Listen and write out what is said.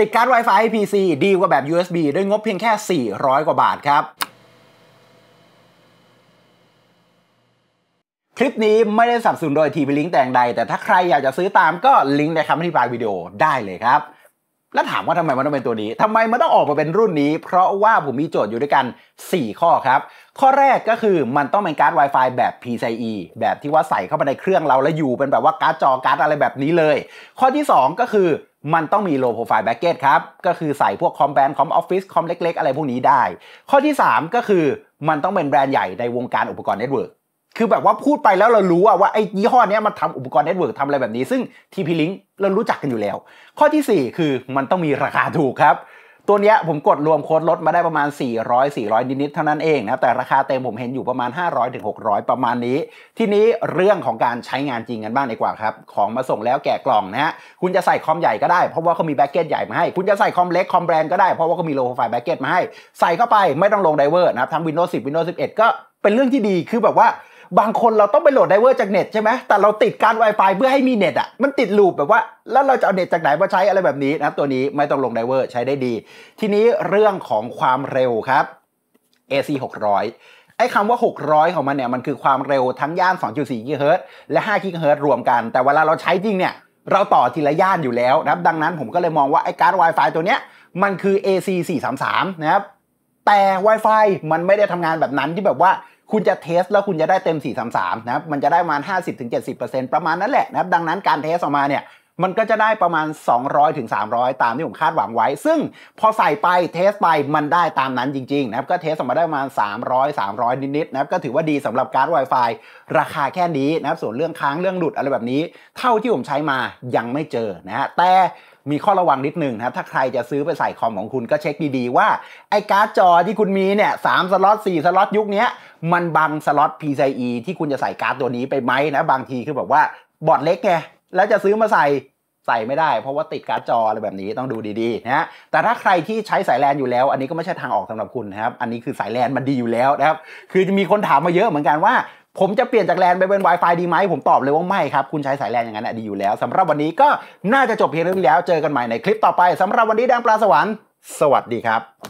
ติดการ์ด Wi-Fi p c ดีกว่าแบบ USB ด้วยงบเพียงแค่ 400 กว่าบาทครับ คลิปนี้ไม่ได้สับสนโดยทีวีลิงแต่งใด แต่ถ้าใครอยากจะซื้อตามก็ลิงก์ในคำอธิบายวิดีโอได้เลยครับ แล้วถามว่าทำไมมันต้องเป็นตัวนี้ทำไมมันต้องออกมาเป็นรุ่นนี้เพราะว่าผมมีโจทย์อยู่ด้วยกัน 4 ข้อครับ ข้อแรกก็คือมันต้องเป็นการ์ด Wi-Fi แบบ PCIe แบบที่ว่าใส่เข้าไปในเครื่องเราแล้วอยู่เป็นแบบว่าการ์ดจอการ์ดอะไรแบบนี้เลย ข้อที่ 2 ก็คือมันต้องมีโลโปรไฟล์แบ็กเกตครับ ก็คือใส่พวกคอมแบรนด์คอมออฟฟิศคอมเล็ก ๆ อะไรพวกนี้ได้ ข้อที่ 3 ก็คือมันต้องเป็นแบรนด์ใหญ่ในวงการอุปกรณ์เน็ตเวิร์กคือแบบว่าพูดไปแล้วเรารู้ว่า ไอ้ยี่ห้อนี้มันทำอุปกรณ์เน็ตเวิร์กทำอะไรแบบนี้ ซึ่ง TP-Link เรารู้จักกันอยู่แล้ว ข้อที่ 4 คือมันต้องมีราคาถูกครับตัวเนี้ยผมกดรวมโค้ดลดมาได้ประมาณ 400 400 นิดๆ เท่านั้นเองนะแต่ราคาเต็มผมเห็นอยู่ประมาณ 500 ถึง 600 ประมาณนี้ ทีนี้เรื่องของการใช้งานจริงกันบ้างดีกว่าครับ ของมาส่งแล้วแกะกล่องนะฮะ คุณจะใส่คอมใหญ่ก็ได้เพราะว่าเขามีแบ็กเก็ตใหญ่มาให้ คุณจะใส่คอมเล็กคอมแบรนด์ก็ได้เพราะว่าเขามีโลว์ไฟแบ็กเก็ตมาให้ ใส่เข้าไปไม่ต้องลงไดเวอร์นะครับทั้ง Windows 10 Windows 11 ก็เป็นเรื่องที่ดี คือแบบว่าบางคนเราต้องไปโหลดไดเวอร์จากเน็ตใช่ไหม แต่เราติดการ Wi-Fi เพื่อให้มีเน็ตอ่ะ มันติดลูปแบบว่า แล้วเราจะเอาเน็ตจากไหนมาใช้อะไรแบบนี้นะตัวนี้ไม่ต้องลงไดเวอร์ใช้ได้ดี ทีนี้เรื่องของความเร็วครับ AC 600ไอ้คำว่า 600ของมันเนี่ยมันคือความเร็วทั้งย่าน2.4กิโลเฮิรตซ์และ5กิโลเฮิรตซ์รวมกัน แต่เวลาเราใช้จริงเนี่ยเราต่อทีละย่านอยู่แล้วนะครับ ดังนั้นผมก็เลยมองว่าไอ้การ Wi-Fi ตัวเนี้ยมันคือ AC 433นะครับ แต่ Wi-Fi มันไม่ได้ทำงานแบบนั้นที่แบบว่าคุณจะเทสแล้วคุณจะได้เต็ม 4 3 3นะครับมันจะได้ประมาณ 50-70%ประมาณนั้นแหละนะครับ ดังนั้นการเทสออกมาเนี่ย มันก็จะได้ประมาณ 200-300ถึงตามที่ผมคาดหวังไว้ ซึ่งพอใส่ไปเทสไป มันได้ตามนั้นจริงๆนะครับ ก็เทสออกมาได้ประมาณ 300 300 นิดๆนะครับ ก็ถือว่าดีสำหรับการ์ด Wi-Fi ราคาแค่นี้นะครับ ส่วนเรื่องค้างเรื่องหลุดอะไรแบบนี้ เท่าที่ผมใช้มายังไม่เจอนะฮะ แต่มีข้อระวังนิดหนึ่งนะครับถ้าใครจะซื้อไปใส่คอมของคุณก็เช็คดีๆว่าไอ้การ์ดจอที่คุณมีเนี่ยสสล็อตสสล็อตยุคนี้มันบังสล็อต PCIe ที่คุณจะใส่การ์ดตัวนี้ไปไหมนะบางทีคือแบบว่าบอร์ดเล็กไงแล้วจะซื้อมาใส่ใส่ไม่ได้เพราะว่าติดการ์ดจออะไรแบบนี้ต้องดูดีๆนะฮะแต่ถ้าใครที่ใช้สายแลนอยู่แล้ว อันนี้ก็ไม่ใช่ทางออกสำหรับคุณนะครับอันนี้คือสายแลนมันดีอยู่แล้วนะครับคือจะมีคนถามมาเยอะเหมือนกันว่า ผมจะเปลี่ยนจากแลนไปเป็น Wi-Fi ดีไหมผมตอบเลยว่าไม่ครับคุณใช้สายแลนอย่างนั้นดีอยู่แล้ว สำหรับวันนี้ก็น่าจะจบเพียงเท่านี้แล้วเจอกันใหม่ในคลิปต่อไป สำหรับวันนี้แดงปลาสวรรค์สวัสดีครับ